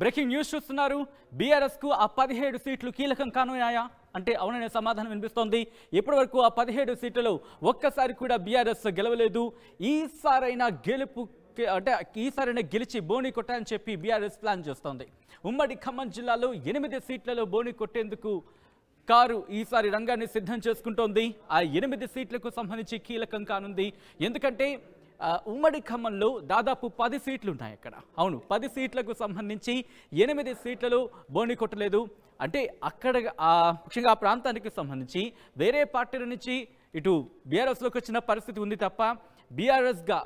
Breaking news చూస్తున్నారు బీఆర్ఎస్కు ఆ పదిహేడు సీట్లు కీలకం కానున్నాయా అంటే అవుననే సమాధానం వినిపిస్తోంది ఇప్పటివరకు ఆ పదిహేడు సీట్లలో ఒక్కసారి కూడా బీఆర్ఎస్ గెలవలేదు ఈసారైనా గెలుపు అంటే ఈసారైనా గెలిచి బోని కొట్టాలని చెప్పి బీఆర్ఎస్ ప్లాన్ చేస్తోంది ఉమ్మడి ఖమ్మం జిల్లాలో ఎనిమిది సీట్లలో బోణి కొట్టేందుకు కారు ఈసారి రంగాన్ని సిద్ధం చేసుకుంటోంది ఆ ఎనిమిది సీట్లకు సంబంధించి కీలకం కానుంది ఎందుకంటే ఉమ్మడి ఖమ్మంలో దాదాపు పది సీట్లు ఉన్నాయి అక్కడ అవును పది సీట్లకు సంబంధించి ఎనిమిది సీట్లలో బోని కొట్టలేదు అంటే అక్కడ ముఖ్యంగా ఆ ప్రాంతానికి సంబంధించి వేరే పార్టీల నుంచి ఇటు బీఆర్ఎస్లోకి వచ్చిన పరిస్థితి ఉంది తప్ప బీఆర్ఎస్గా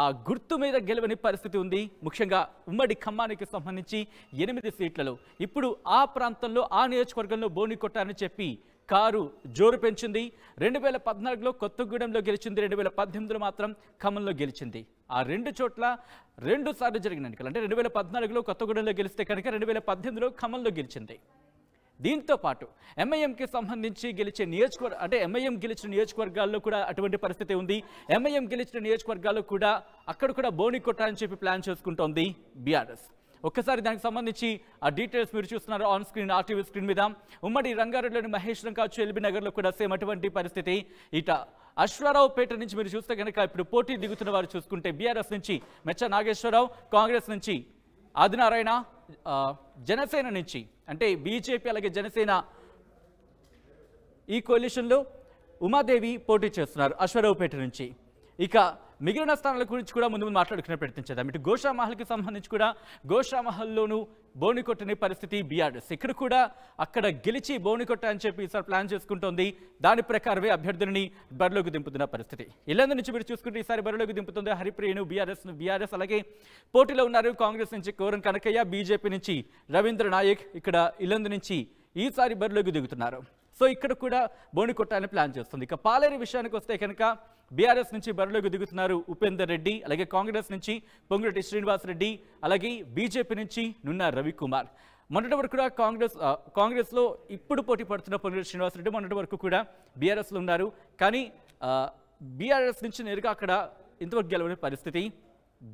ఆ గుర్తు మీద గెలవని పరిస్థితి ఉంది ముఖ్యంగా ఉమ్మడి ఖమ్మానికి సంబంధించి ఎనిమిది సీట్లలో ఇప్పుడు ఆ ప్రాంతంలో ఆ నియోజకవర్గంలో బోని కొట్టారని చెప్పి కారు జోరు పెంచింది రెండు వేల పద్నాలుగులో కొత్తగూడెంలో గెలిచింది రెండు వేల పద్దెనిమిదిలో మాత్రం ఖమ్మంలో గెలిచింది ఆ రెండు చోట్ల రెండు సార్లు జరిగిన ఎన్నికలు అంటే రెండు వేల పద్నాలుగులో కొత్తగూడెంలో గెలిస్తే కనుక రెండు వేల పద్దెనిమిదిలో ఖమ్మంలో గెలిచింది దీంతో పాటు ఎంఐఎంకి సంబంధించి గెలిచే నియోజకవర్గ అంటే ఎంఐఎం గెలిచిన నియోజకవర్గాల్లో కూడా అటువంటి పరిస్థితి ఉంది ఎంఐఎం గెలిచిన నియోజకవర్గాల్లో కూడా అక్కడ కూడా బోని కొట్టాలని చెప్పి ప్లాన్ చేసుకుంటోంది బీఆర్ఎస్ ఒక్కసారి దానికి సంబంధించి ఆ డీటెయిల్స్ మీరు చూస్తున్నారు ఆన్ స్క్రీన్ ఆర్టీవీ స్క్రీన్ మీద ఉమ్మడి రంగారెడ్డిలోని మహేష్ కావచ్చు ఎల్బీ నగర్లో కూడా సేమ్ అటువంటి పరిస్థితి ఇట పేట నుంచి మీరు చూస్తే కనుక ఇప్పుడు పోటీ దిగుతున్న వారు చూసుకుంటే బీఆర్ఎస్ నుంచి మెచ్చ నాగేశ్వరరావు కాంగ్రెస్ నుంచి ఆదినారాయణ జనసేన నుంచి అంటే బీజేపీ అలాగే జనసేన ఈ కోలిషన్లో ఉమాదేవి పోటీ చేస్తున్నారు అశ్వరావుపేట నుంచి ఇక మిగిలిన స్థానాల గురించి కూడా ముందు ముందు మాట్లాడుకునే ప్రయత్నం చేద్దాం ఇటు గోషా మహల్కి సంబంధించి కూడా గోషా మహల్లోనూ బోని కొట్టని పరిస్థితి బీఆర్ఎస్ ఇక్కడ కూడా అక్కడ గెలిచి బోని కొట్ట అని చెప్పి ఈసారి ప్లాన్ చేసుకుంటోంది దాని ప్రకారమే అభ్యర్థులని బరిలోకి దింపుతున్న పరిస్థితి ఇల్లందు నుంచి మీరు చూసుకుంటే ఈసారి బరిలోకి దింపుతుంది హరిప్రియను బీఆర్ఎస్ బీఆర్ఎస్ అలాగే పోటీలో ఉన్నారు కాంగ్రెస్ నుంచి కోరం కనకయ్య బీజేపీ నుంచి రవీంద్ర నాయక్ ఇక్కడ ఇల్లందు నుంచి ఈసారి బరిలోకి దిగుతున్నారు సో ఇక్కడ కూడా బోని కొట్టాలని ప్లాన్ చేస్తుంది ఇక పాలేరు విషయానికి వస్తే కనుక బీఆర్ఎస్ నుంచి బరిలోకి దిగుతున్నారు ఉపేందర్ రెడ్డి అలాగే కాంగ్రెస్ నుంచి శ్రీనివాస్ శ్రీనివాసరెడ్డి అలాగే బీజేపీ నుంచి నున్న రవికుమార్ మొన్నటి వరకు కూడా కాంగ్రెస్ కాంగ్రెస్లో ఇప్పుడు పోటీ పడుతున్న శ్రీనివాస్ శ్రీనివాసరెడ్డి మొన్నటి వరకు కూడా బీఆర్ఎస్లో ఉన్నారు కానీ బీఆర్ఎస్ నుంచి నేరుగా అక్కడ ఇంతవరకు గెలవని పరిస్థితి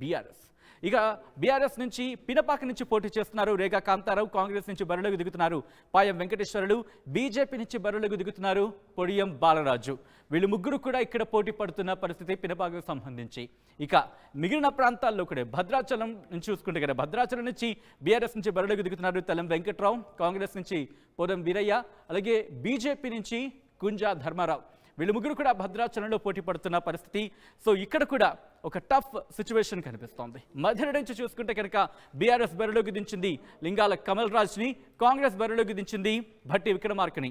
బీఆర్ఎస్ ఇక బీఆర్ఎస్ నుంచి పినపాక నుంచి పోటీ చేస్తున్నారు రేగా కాంతారావు కాంగ్రెస్ నుంచి బరిలోకి దిగుతున్నారు పాయం వెంకటేశ్వరులు బీజేపీ నుంచి బరిలోకి దిగుతున్నారు పొడియం బాలరాజు వీళ్ళు ముగ్గురు కూడా ఇక్కడ పోటీ పడుతున్న పరిస్థితి పినపాకకు సంబంధించి ఇక మిగిలిన ప్రాంతాల్లో కూడా భద్రాచలం నుంచి చూసుకుంటే కదా భద్రాచలం నుంచి బీఆర్ఎస్ నుంచి బరిలోకి దిగుతున్నారు తెలం వెంకట్రావు కాంగ్రెస్ నుంచి పోదం వీరయ్య అలాగే బీజేపీ నుంచి కుంజా ధర్మారావు వీళ్ళు ముగ్గురు కూడా భద్రాచలంలో పోటీ పడుతున్న పరిస్థితి సో ఇక్కడ కూడా ఒక టఫ్ సిచ్యువేషన్ కనిపిస్తోంది మధ్య నుంచి చూసుకుంటే కనుక బీఆర్ఎస్ బరిలోకి దించింది లింగాల కమల్ రాజ్ని కాంగ్రెస్ బరిలోకి దించింది భట్టి విక్రమార్కని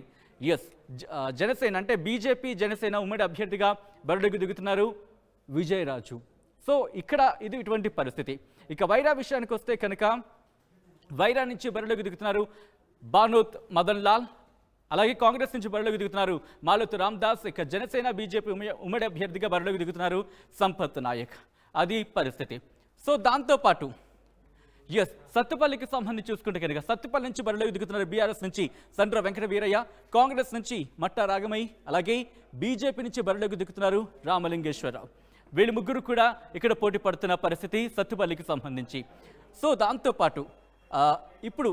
ఎస్ జనసేన అంటే బీజేపీ జనసేన ఉమ్మడి అభ్యర్థిగా బరిలోకి దిగుతున్నారు విజయరాజు సో ఇక్కడ ఇది ఇటువంటి పరిస్థితి ఇక వైరా విషయానికి వస్తే కనుక వైరా నుంచి బరిలోకి దిగుతున్నారు భానుత్ మదన్ లాల్ అలాగే కాంగ్రెస్ నుంచి బరిలోకి దిగుతున్నారు మాలతు రామ్దాస్ ఇక జనసేన బీజేపీ ఉమ్మడి అభ్యర్థిగా బరిలోకి దిగుతున్నారు సంపత్ నాయక్ అది పరిస్థితి సో దాంతోపాటు ఎస్ సత్తుపల్లికి సంబంధించి చూసుకుంటే కనుక సత్తుపల్లి నుంచి బరిలోకి దిగుతున్నారు బీఆర్ఎస్ నుంచి సండ్ర వెంకట వీరయ్య కాంగ్రెస్ నుంచి మట్టా రాగమై అలాగే బీజేపీ నుంచి బరిలోకి దిగుతున్నారు రామలింగేశ్వరరావు వీళ్ళు ముగ్గురు కూడా ఇక్కడ పోటీ పడుతున్న పరిస్థితి సత్తుపల్లికి సంబంధించి సో దాంతోపాటు ఇప్పుడు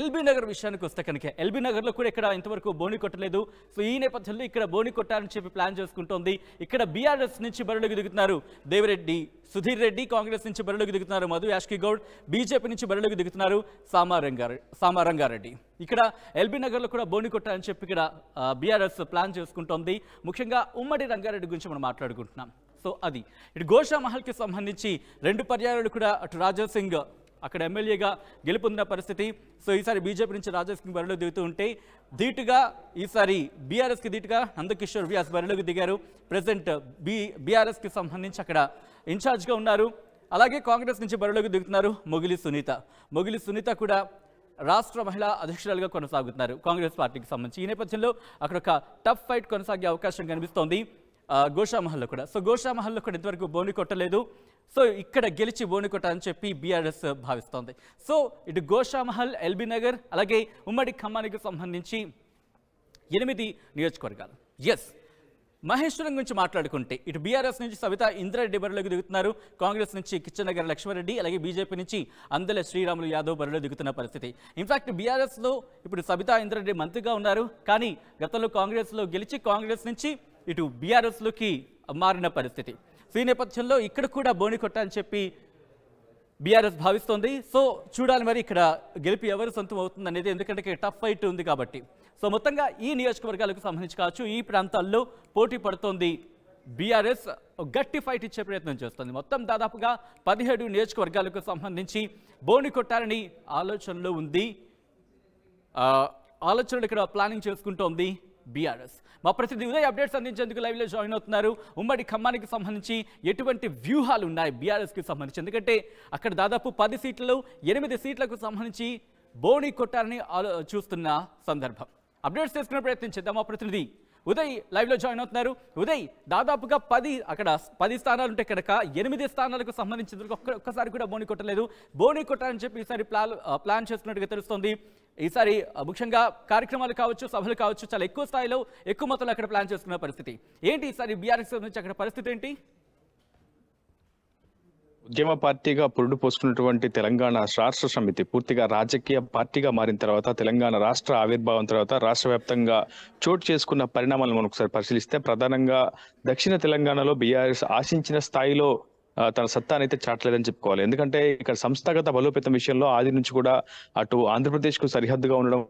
ఎల్బీ నగర్ విషయానికి వస్తే కనుక ఎల్బీ నగర్లో కూడా ఇక్కడ ఇంతవరకు బోని కొట్టలేదు సో ఈ నేపథ్యంలో ఇక్కడ బోని కొట్టాలని చెప్పి ప్లాన్ చేసుకుంటోంది ఇక్కడ బీఆర్ఎస్ నుంచి బరిలోకి దిగుతున్నారు దేవిరెడ్డి సుధీర్ రెడ్డి కాంగ్రెస్ నుంచి బరిలోకి దిగుతున్నారు మధు యాష్కి గౌడ్ బీజేపీ నుంచి బరిలోకి దిగుతున్నారు సామారంగారెడ్డి సామారంగారెడ్డి ఇక్కడ ఎల్బీ నగర్లో కూడా బోని కొట్టాలని చెప్పి ఇక్కడ బీఆర్ఎస్ ప్లాన్ చేసుకుంటోంది ముఖ్యంగా ఉమ్మడి రంగారెడ్డి గురించి మనం మాట్లాడుకుంటున్నాం సో అది ఇటు గోషా మహల్కి సంబంధించి రెండు పర్యాయాలు కూడా అటు రాజాసింగ్ సింగ్ అక్కడ ఎమ్మెల్యేగా గెలుపొందిన పరిస్థితి సో ఈసారి బీజేపీ నుంచి రాజేష్ సింగ్ బరిలో దిగుతూ ఉంటే ధీటుగా ఈసారి బీఆర్ఎస్కి ధీటుగా నందకిషోర్ వ్యాస్ బరిలోకి దిగారు ప్రజెంట్ బీ బీఆర్ఎస్కి సంబంధించి అక్కడ ఇన్ఛార్జ్గా ఉన్నారు అలాగే కాంగ్రెస్ నుంచి బరిలోకి దిగుతున్నారు మొగిలి సునీత మొగిలి సునీత కూడా రాష్ట్ర మహిళా అధ్యక్షురాలుగా కొనసాగుతున్నారు కాంగ్రెస్ పార్టీకి సంబంధించి ఈ నేపథ్యంలో అక్కడ ఒక టఫ్ ఫైట్ కొనసాగే అవకాశం కనిపిస్తోంది గోషామహల్లో కూడా సో గోషామహల్లో కూడా ఇంతవరకు బోని కొట్టలేదు సో ఇక్కడ గెలిచి ఓనుకోట అని చెప్పి బీఆర్ఎస్ భావిస్తోంది సో ఇటు గోషామహల్ ఎల్బీ నగర్ అలాగే ఉమ్మడి ఖమ్మానికి సంబంధించి ఎనిమిది నియోజకవర్గాలు ఎస్ మహేశ్వరం గురించి మాట్లాడుకుంటే ఇటు బీఆర్ఎస్ నుంచి సవిత ఇంద్రారెడ్డి బరిలోకి దిగుతున్నారు కాంగ్రెస్ నుంచి కిచ్చనగర్ లక్ష్మారెడ్డి అలాగే బీజేపీ నుంచి అందల శ్రీరాములు యాదవ్ బరిలో దిగుతున్న పరిస్థితి ఇన్ఫాక్ట్ బీఆర్ఎస్లో ఇప్పుడు సవిత ఇంద్రారెడ్డి మంత్రిగా ఉన్నారు కానీ గతంలో కాంగ్రెస్లో గెలిచి కాంగ్రెస్ నుంచి ఇటు బీఆర్ఎస్లోకి మారిన పరిస్థితి ఈ నేపథ్యంలో ఇక్కడ కూడా బోని కొట్ట అని చెప్పి బీఆర్ఎస్ భావిస్తోంది సో చూడాలి మరి ఇక్కడ గెలిపి ఎవరు సొంతం అవుతుంది అనేది ఎందుకంటే టఫ్ ఫైట్ ఉంది కాబట్టి సో మొత్తంగా ఈ నియోజకవర్గాలకు సంబంధించి కావచ్చు ఈ ప్రాంతాల్లో పోటీ పడుతోంది బీఆర్ఎస్ గట్టి ఫైట్ ఇచ్చే ప్రయత్నం చేస్తుంది మొత్తం దాదాపుగా పదిహేడు నియోజకవర్గాలకు సంబంధించి బోని కొట్టారని ఆలోచనలో ఉంది ఆలోచనలు ఇక్కడ ప్లానింగ్ చేసుకుంటోంది బీఆర్ఎస్ మా ప్రతినిధి ఉదయ్ అప్డేట్స్ అందించేందుకు లైవ్లో జాయిన్ అవుతున్నారు ఉమ్మడి ఖమ్మానికి సంబంధించి ఎటువంటి వ్యూహాలు ఉన్నాయి బీఆర్ఎస్కి సంబంధించి ఎందుకంటే అక్కడ దాదాపు పది సీట్లలో ఎనిమిది సీట్లకు సంబంధించి బోణి కొట్టారని చూస్తున్న సందర్భం అప్డేట్స్ తీసుకునే ప్రయత్నించేద్దాం మా ప్రతినిధి ఉదయ్ లైవ్లో జాయిన్ అవుతున్నారు ఉదయ్ దాదాపుగా పది అక్కడ పది స్థానాలు ఉంటే కనుక ఎనిమిది స్థానాలకు సంబంధించిన ఒక్కసారి కూడా బోని కొట్టలేదు బోని కొట్టాలని చెప్పి ఈసారి ప్లాన్ ప్లాన్ చేస్తున్నట్టుగా తెలుస్తుంది ఈసారి ముఖ్యంగా కార్యక్రమాలు కావచ్చు సభలు కావచ్చు చాలా ఎక్కువ స్థాయిలో ఎక్కువ మొత్తంలో అక్కడ ప్లాన్ చేసుకున్న పరిస్థితి ఏంటి ఈసారి బీఆర్ఎస్ నుంచి అక్కడ పరిస్థితి ఏంటి ఉద్యమ పార్టీగా పురుడు పోసుకున్నటువంటి తెలంగాణ రాష్ట్ర సమితి పూర్తిగా రాజకీయ పార్టీగా మారిన తర్వాత తెలంగాణ రాష్ట్ర ఆవిర్భావం తర్వాత రాష్ట్ర వ్యాప్తంగా చోటు చేసుకున్న పరిణామాలను మనం ఒకసారి పరిశీలిస్తే ప్రధానంగా దక్షిణ తెలంగాణలో బీఆర్ఎస్ ఆశించిన స్థాయిలో తన సత్తానైతే చాటలేదని చెప్పుకోవాలి ఎందుకంటే ఇక్కడ సంస్థాగత బలోపేతం విషయంలో ఆది నుంచి కూడా అటు ఆంధ్రప్రదేశ్కు సరిహద్దుగా ఉండడం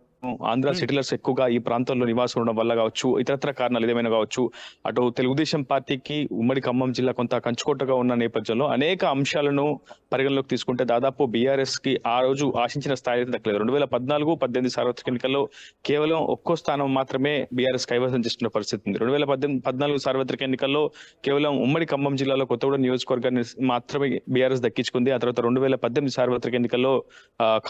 ఆంధ్ర సెటిలర్స్ ఎక్కువగా ఈ ప్రాంతంలో నివాసం ఉండడం వల్ల కావచ్చు ఇతరత్ర కారణాలు ఏమైనా కావచ్చు అటు తెలుగుదేశం పార్టీకి ఉమ్మడి ఖమ్మం జిల్లా కొంత కంచుకోటగా ఉన్న నేపథ్యంలో అనేక అంశాలను పరిగణలోకి తీసుకుంటే దాదాపు బీఆర్ఎస్ కి ఆ రోజు ఆశించిన స్థాయి అయితే దక్కలేదు రెండు వేల పద్నాలుగు పద్దెనిమిది సార్వత్రిక ఎన్నికల్లో కేవలం ఒక్కో స్థానం మాత్రమే బీఆర్ఎస్ కైవసం చేస్తున్న పరిస్థితి ఉంది రెండు వేల పద్దెనిమిది పద్నాలుగు సార్వత్రిక ఎన్నికల్లో కేవలం ఉమ్మడి ఖమ్మం జిల్లాలో కొత్తగూడ నియోజకవర్గాన్ని మాత్రమే బీఆర్ఎస్ దక్కించుకుంది ఆ తర్వాత రెండు వేల పద్దెనిమిది సార్వత్రిక ఎన్నికల్లో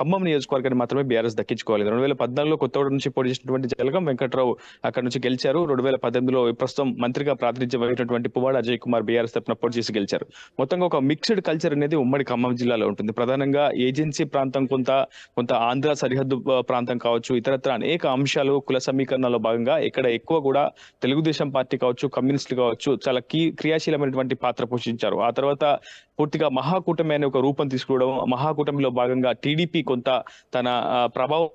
ఖమ్మం నియోజకవర్గాన్ని మాత్రమే బీఆర్ఎస్ దక్కించుకోవాలి రెండు వేల పద్నాలుగు మండలంలో కొత్తగూడ నుంచి పోటీ చేసినటువంటి జలగం వెంకట్రావు అక్కడ నుంచి గెలిచారు రెండు వేల పద్దెనిమిదిలో ప్రస్తుతం మంత్రిగా ప్రాతినిధ్యం వహించినటువంటి పువ్వాడ అజయ్ కుమార్ బీఆర్ఎస్ తరఫున పోటీ చేసి గెలిచారు మొత్తంగా ఒక మిక్స్డ్ కల్చర్ అనేది ఉమ్మడి ఖమ్మం జిల్లాలో ఉంటుంది ప్రధానంగా ఏజెన్సీ ప్రాంతం కొంత కొంత ఆంధ్ర సరిహద్దు ప్రాంతం కావచ్చు ఇతరత్ర అనేక అంశాలు కుల సమీకరణలో భాగంగా ఇక్కడ ఎక్కువ కూడా తెలుగుదేశం పార్టీ కావచ్చు కమ్యూనిస్టులు కావచ్చు చాలా కీ క్రియాశీలమైనటువంటి పాత్ర పోషించారు ఆ తర్వాత పూర్తిగా మహాకూటమి అనే ఒక రూపం తీసుకోవడం మహాకూటమిలో భాగంగా టీడీపీ కొంత తన ప్రభావం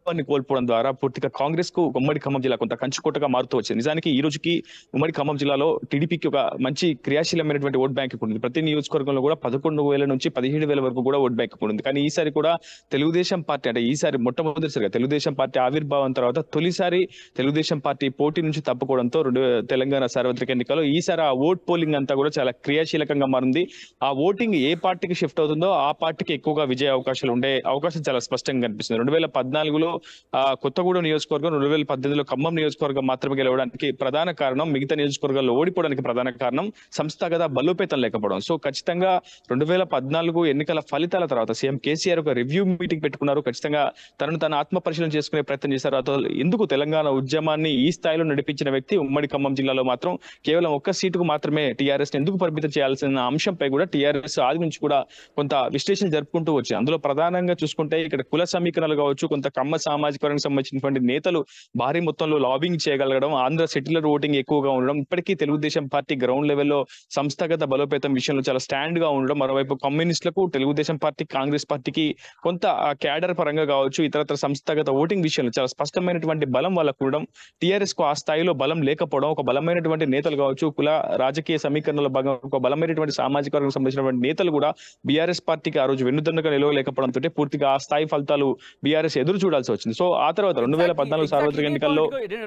ప్రభుత్వాన్ని కోల్పోవడం ద్వారా పూర్తిగా కాంగ్రెస్ కు ఉమ్మడి ఖమ్మం జిల్లా కొంత కంచుకోటగా మారుతూ వచ్చింది నిజానికి ఈ రోజుకి ఉమ్మడి ఖమ్మం జిల్లాలో టీడీపీకి ఒక మంచి క్రియాశీలమైనటువంటి ఓట్ బ్యాంక్ ఉంది ప్రతి నియోజకవర్గంలో కూడా పదకొండు వేల నుంచి పదిహేడు వేల వరకు కూడా ఓట్ బ్యాంక్ ఉంది కానీ ఈసారి కూడా తెలుగుదేశం పార్టీ అంటే ఈసారి మొట్టమొదటిసారిగా తెలుగుదేశం పార్టీ ఆవిర్భావం తర్వాత తొలిసారి తెలుగుదేశం పార్టీ పోటీ నుంచి తప్పుకోవడంతో రెండు తెలంగాణ సార్వత్రిక ఎన్నికల్లో ఈసారి ఆ ఓట్ పోలింగ్ అంతా కూడా చాలా క్రియాశీలకంగా మారింది ఆ ఓటింగ్ ఏ పార్టీకి షిఫ్ట్ అవుతుందో ఆ పార్టీకి ఎక్కువగా విజయ అవకాశాలు ఉండే అవకాశం చాలా స్పష్టంగా కనిపిస్తుంది రెండు వేల పద్నాలుగులో నియోజకవర్గంలో కొత్తగూడెం నియోజకవర్గం రెండు వేల పద్దెనిమిదిలో ఖమ్మం నియోజకవర్గం మాత్రమే గెలవడానికి ప్రధాన కారణం మిగతా నియోజకవర్గాల్లో ఓడిపోవడానికి ప్రధాన కారణం సంస్థాగత బలోపేతం లేకపోవడం సో ఖచ్చితంగా రెండు వేల పద్నాలుగు ఎన్నికల ఫలితాల తర్వాత సీఎం కేసీఆర్ ఒక రివ్యూ మీటింగ్ పెట్టుకున్నారు ఖచ్చితంగా తనను తన ఆత్మ పరిశీలన చేసుకునే ప్రయత్నం చేశారు ఎందుకు తెలంగాణ ఉద్యమాన్ని ఈ స్థాయిలో నడిపించిన వ్యక్తి ఉమ్మడి ఖమ్మం జిల్లాలో మాత్రం కేవలం ఒక్క సీటుకు మాత్రమే టీఆర్ఎస్ ఎందుకు పరిమితం చేయాల్సిన అంశంపై కూడా టీఆర్ఎస్ ఆది నుంచి కూడా కొంత విశ్లేషణ జరుపుకుంటూ వచ్చింది అందులో ప్రధానంగా చూసుకుంటే ఇక్కడ కుల సమీకరణలు కావచ్చు కొంత కమ్మ సామాజిక వర్గానికి సంబంధించినటువంటి నేతలు భారీ మొత్తంలో లాబింగ్ చేయగలగడం ఆంధ్ర సెటిలర్ ఓటింగ్ ఎక్కువగా ఉండడం ఇప్పటికీ తెలుగుదేశం పార్టీ గ్రౌండ్ లెవెల్లో సంస్థాగత బలోపేతం విషయంలో చాలా స్టాండ్ గా ఉండడం మరోవైపు కమ్యూనిస్టులకు తెలుగుదేశం పార్టీ కాంగ్రెస్ పార్టీకి కొంత క్యాడర్ పరంగా కావచ్చు ఇతరత్ర సంస్థాగత ఓటింగ్ విషయంలో చాలా స్పష్టమైనటువంటి బలం వాళ్ళకు ఉండడం టీఆర్ఎస్ కు ఆ స్థాయిలో బలం లేకపోవడం ఒక బలమైనటువంటి నేతలు కావచ్చు కుల రాజకీయ సమీకరణలో భాగంగా ఒక బలమైనటువంటి సామాజిక వర్గం సంబంధించినటువంటి నేతలు కూడా బీఆర్ఎస్ పార్టీకి ఆ రోజు వెన్నుదండగా నిలవలేకపోవడంతో పూర్తిగా ఆ స్థాయి ఫలితాలు బీఆర్ఎస్ ఎదురు చూడాల్సి చేయాల్సి వచ్చింది సో ఆ తర్వాత రెండు వేల పద్నాలుగు సార్వత్రిక ఎన్నికల్లో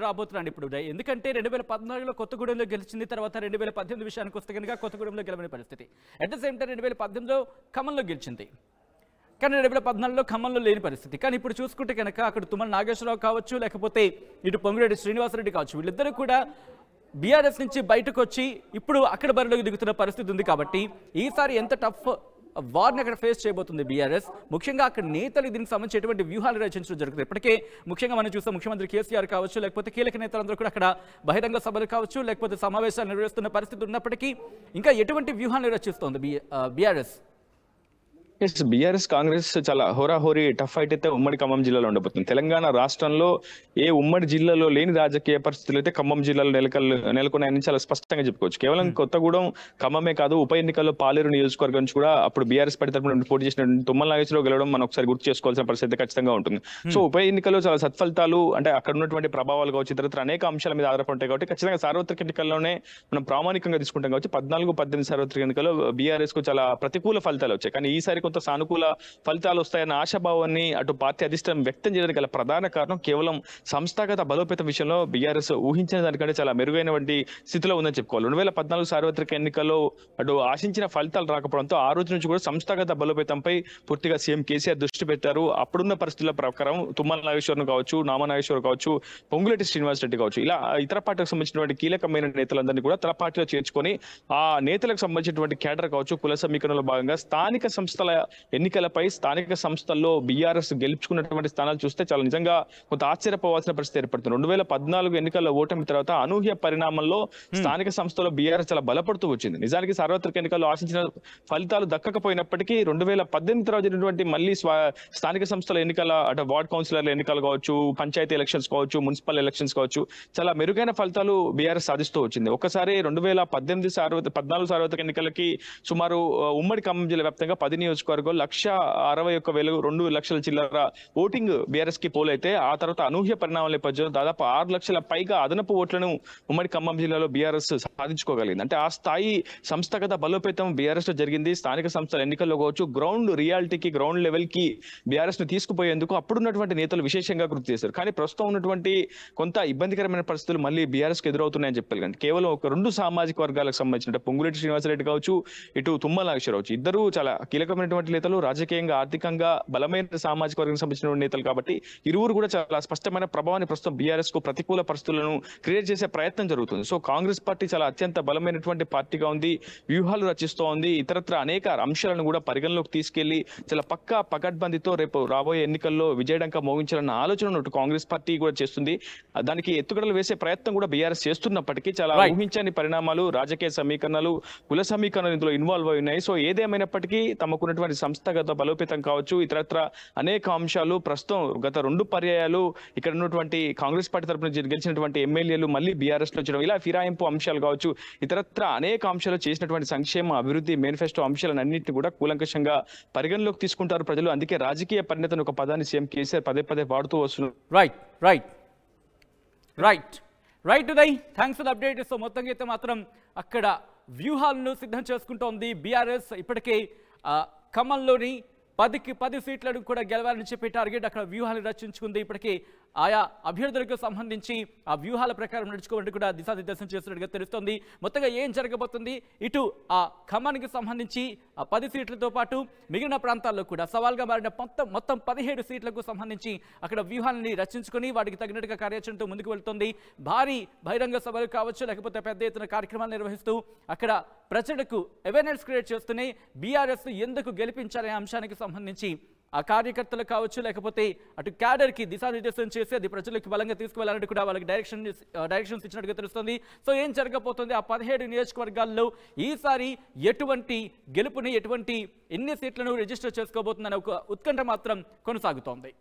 రాబోతున్నాను ఇప్పుడు ఎందుకంటే రెండు వేల పద్నాలుగులో కొత్తగూడెంలో గెలిచింది తర్వాత రెండు వేల పద్దెనిమిది విషయానికి వస్తే కనుక కొత్తగూడెంలో గెలవని పరిస్థితి అట్ ద సేమ్ టైం రెండు వేల పద్దెనిమిదిలో ఖమ్మంలో గెలిచింది కానీ రెండు వేల పద్నాలుగులో ఖమ్మంలో లేని పరిస్థితి కానీ ఇప్పుడు చూసుకుంటే కనుక అక్కడ తుమ్మల నాగేశ్వరరావు కావచ్చు లేకపోతే ఇటు పొంగిరెడ్డి శ్రీనివాసరెడ్డి కావచ్చు వీళ్ళిద్దరూ కూడా బీఆర్ఎస్ నుంచి బయటకు వచ్చి ఇప్పుడు అక్కడ బరిలోకి దిగుతున్న పరిస్థితి ఉంది కాబట్టి ఈసారి ఎంత టఫ్ వార్ని అక్కడ ఫేస్ చేయబోతుంది బీఆర్ఎస్ ముఖ్యంగా అక్కడ నేతలు దీనికి సంబంధించి ఎటువంటి వ్యూహాలు రచించడం జరుగుతుంది ఇప్పటికే ముఖ్యంగా మనం చూస్తే ముఖ్యమంత్రి కేసీఆర్ కావచ్చు లేకపోతే కీలక నేతలందరూ కూడా అక్కడ బహిరంగ సభలు కావచ్చు లేకపోతే సమావేశాలు నిర్వహిస్తున్న పరిస్థితి ఉన్నప్పటికీ ఇంకా ఎటువంటి వ్యూహాలు రచిస్తోంది బీఆర్ఎస్ ఎస్ బిఆర్ఎస్ కాంగ్రెస్ చాలా హోరాహోరీ టఫ్ ఫైట్ అయితే ఉమ్మడి ఖమ్మం జిల్లాలో ఉండబోతుంది తెలంగాణ రాష్ట్రంలో ఏ ఉమ్మడి జిల్లాలో లేని రాజకీయ పరిస్థితులు అయితే ఖమ్మం జిల్లాలో నెలకొల్ నెలకొన్నాయని చాలా స్పష్టంగా చెప్పుకోవచ్చు కేవలం hmm. కొత్తగూడెం ఖమ్మమే కాదు ఉప ఎన్నికల్లో పాలేరు నియోజకవర్గం నుంచి కూడా అప్పుడు బీఆర్ఎస్ పార్టీ తరఫున పోటీ చేసిన తుమ్మల నాగేశ్వరరావు గెలవడం మనం ఒకసారి గుర్తు చేసుకోవాల్సిన పరిస్థితి ఖచ్చితంగా ఉంటుంది సో hmm. ఉప ఎన్నికల్లో చాలా సత్ఫలితాలు అంటే అక్కడ ఉన్నటువంటి ప్రభావాలు కావచ్చు ఇతర అనేక అంశాల మీద ఆధారపడి కాబట్టి ఖచ్చితంగా సార్వత్రిక ఎన్నికల్లోనే మనం ప్రామాణికంగా తీసుకుంటాం కాబట్టి పద్నాలుగు పద్దెనిమిది సార్వత్రిక ఎన్నికల్లో బీఆర్ఎస్ కు చాలా ప్రతికూల ఫలితాలు వచ్చాయి కానీ ఈసారి కొంత సానుకూల ఫలితాలు వస్తాయన్న ఆశాభావాన్ని అటు పార్టీ అధిష్టానం వ్యక్తం చేయడానికి గల ప్రధాన కారణం కేవలం సంస్థాగత బలోపేతం విషయంలో బీఆర్ఎస్ ఊహించిన దానికంటే చాలా మెరుగైనటువంటి స్థితిలో ఉందని చెప్పుకోవాలి రెండు వేల పద్నాలుగు సార్వత్రిక ఎన్నికల్లో అటు ఆశించిన ఫలితాలు రాకపోవడంతో ఆ రోజు నుంచి కూడా సంస్థాగత బలోపేతంపై పూర్తిగా సీఎం కేసీఆర్ దృష్టి పెట్టారు అప్పుడున్న పరిస్థితుల ప్రకారం తుమ్మల నాగేశ్వరం కావచ్చు నామనాగేశ్వరం కావచ్చు పొంగులెట్టి శ్రీనివాస్ రెడ్డి కావచ్చు ఇలా ఇతర పార్టీకి సంబంధించినటువంటి కీలకమైన నేతలందరినీ కూడా తన పార్టీలో చేర్చుకొని ఆ నేతలకు సంబంధించినటువంటి కేడర్ కావచ్చు కుల సమీకరణలో భాగంగా స్థానిక సంస్థల ఎన్నికలపై స్థానిక సంస్థల్లో బీఆర్ఎస్ గెలుచుకున్నటువంటి స్థానాలు చూస్తే చాలా నిజంగా కొంత ఆశ్చర్యపోవాల్సిన పరిస్థితి ఏర్పడుతుంది రెండు వేల పద్నాలుగు ఎన్నికల్లో ఓటమి తర్వాత అనూహ్య పరిణామంలో స్థానిక సంస్థలో బీఆర్ఎస్ చాలా బలపడుతూ వచ్చింది నిజానికి సార్వత్రిక ఎన్నికల్లో ఆశించిన ఫలితాలు దక్కకపోయినప్పటికీ రెండు వేల పద్దెనిమిది తర్వాత జరిగినటువంటి మళ్ళీ స్థానిక సంస్థల ఎన్నికల అంటే వార్డ్ కౌన్సిలర్ల ఎన్నికలు కావచ్చు పంచాయతీ ఎలక్షన్స్ కావచ్చు మున్సిపల్ ఎలక్షన్స్ కావచ్చు చాలా మెరుగైన ఫలితాలు బీఆర్ఎస్ సాధిస్తూ వచ్చింది ఒకసారి రెండు వేల పద్దెనిమిది సార్వత్రిక పద్నాలుగు సార్వత్రిక ఎన్నికలకి సుమారు ఉమ్మడి ఖమ్మం జిల్లా వ్యాప్తంగా పది నియోజక నియోజకవర్గం లక్ష అరవై ఒక్క వేలు రెండు లక్షల చిల్లర ఓటింగ్ బీఆర్ఎస్ కి పోలైతే ఆ తర్వాత అనూహ్య పరిణామం నేపథ్యంలో దాదాపు ఆరు లక్షల పైగా అదనపు ఓట్లను ఉమ్మడి ఖమ్మం జిల్లాలో బీఆర్ఎస్ సాధించుకోగలిగింది అంటే ఆ స్థాయి సంస్థగత బలోపేతం బీఆర్ఎస్ లో జరిగింది స్థానిక సంస్థల ఎన్నికల్లో కావచ్చు గ్రౌండ్ రియాలిటీకి గ్రౌండ్ లెవెల్ కి బీఆర్ఎస్ ను తీసుకుపోయేందుకు అప్పుడున్నటువంటి నేతలు విశేషంగా గుర్తు చేశారు కానీ ప్రస్తుతం ఉన్నటువంటి కొంత ఇబ్బందికరమైన పరిస్థితులు మళ్ళీ బీఆర్ఎస్ కి ఎదురవుతున్నాయని చెప్పారు కానీ కేవలం ఒక రెండు సామాజిక వర్గాలకు సంబంధించిన పొంగులేటి శ్రీనివాసరెడ్డి కావచ్చు ఇటు తుమ్మల నాగేశ్వరరావు ఇద్దరు చాలా కీలకమైన సంబంధించినటువంటి నేతలు రాజకీయంగా ఆర్థికంగా బలమైన సామాజిక వర్గం సంబంధించిన నేతలు కాబట్టి ఇరువురు కూడా చాలా స్పష్టమైన ప్రభావాన్ని ప్రస్తుతం బీఆర్ఎస్ కు ప్రతికూల పరిస్థితులను క్రియేట్ చేసే ప్రయత్నం జరుగుతుంది సో కాంగ్రెస్ పార్టీ చాలా అత్యంత బలమైనటువంటి పార్టీగా ఉంది వ్యూహాలు రచిస్తూ ఉంది ఇతరత్ర అనేక అంశాలను కూడా పరిగణలోకి తీసుకెళ్లి చాలా పక్కా పకడ్బందీతో రేపు రాబోయే ఎన్నికల్లో విజయడంక మోగించాలన్న ఆలోచన కాంగ్రెస్ పార్టీ కూడా చేస్తుంది దానికి ఎత్తుగడలు వేసే ప్రయత్నం కూడా బీఆర్ఎస్ చేస్తున్నప్పటికీ చాలా ఊహించని పరిణామాలు రాజకీయ సమీకరణలు కుల సమీకరణలు ఇందులో ఇన్వాల్వ్ అయి ఉన్నాయి సో ఏదేమైనప్పటికీ తమకున్నటువంటి ఉన్నటువంటి సంస్థగత బలోపేతం కావచ్చు ఇతరత్ర అనేక అంశాలు ప్రస్తుతం గత రెండు పర్యాయాలు ఇక్కడ ఉన్నటువంటి కాంగ్రెస్ పార్టీ తరఫున గెలిచినటువంటి ఎమ్మెల్యేలు మళ్ళీ బీఆర్ఎస్ లో వచ్చడం ఇలా ఫిరాయింపు అంశాలు కావచ్చు ఇతరత్ర అనేక అంశాలు చేసినటువంటి సంక్షేమ అభివృద్ధి మేనిఫెస్టో అంశాలన్నింటినీ కూడా కూలంకషంగా పరిగణలోకి తీసుకుంటారు ప్రజలు అందుకే రాజకీయ పరిణతను ఒక పదాన్ని సీఎం కేసీఆర్ పదే పదే వాడుతూ వస్తున్నారు right right right right thanks for update so మొత్తంగా అయితే మాత్రం అక్కడ వ్యూహాలను సిద్ధం చేసుకుంటోంది బీఆర్ఎస్ ఇప్పటికే ఖమ్మంలోని పదికి పది సీట్లను కూడా గెలవాలని చెప్పి టార్గెట్ అక్కడ వ్యూహాన్ని రచించుకుంది ఇప్పటికీ ఆయా అభ్యర్థులకు సంబంధించి ఆ వ్యూహాల ప్రకారం నడుచుకోవాలని కూడా దిశానిర్దేశం చేస్తున్నట్టుగా తెలుస్తోంది మొత్తంగా ఏం జరగబోతుంది ఇటు ఆ ఖమ్మానికి సంబంధించి ఆ పది సీట్లతో పాటు మిగిలిన ప్రాంతాల్లో కూడా సవాల్గా మారిన మొత్తం మొత్తం పదిహేడు సీట్లకు సంబంధించి అక్కడ వ్యూహాలని రచించుకుని వాటికి తగినట్టుగా కార్యాచరణతో ముందుకు వెళుతుంది భారీ బహిరంగ సభలు కావచ్చు లేకపోతే పెద్ద ఎత్తున కార్యక్రమాలు నిర్వహిస్తూ అక్కడ ప్రజలకు అవేర్నెస్ క్రియేట్ చేస్తూనే బీఆర్ఎస్ ఎందుకు గెలిపించాలనే అంశానికి సంబంధించి ఆ కార్యకర్తలు కావచ్చు లేకపోతే అటు క్యాడర్కి దిశానిర్దేశం చేసి అది ప్రజలకు బలంగా తీసుకువెళ్ళాలంటే కూడా వాళ్ళకి డైరెక్షన్ డైరెక్షన్స్ ఇచ్చినట్టుగా తెలుస్తుంది సో ఏం జరగబోతుంది ఆ పదిహేడు నియోజకవర్గాల్లో ఈసారి ఎటువంటి గెలుపుని ఎటువంటి ఎన్ని సీట్లను రిజిస్టర్ చేసుకోబోతుందనే ఒక ఉత్కంఠ మాత్రం కొనసాగుతోంది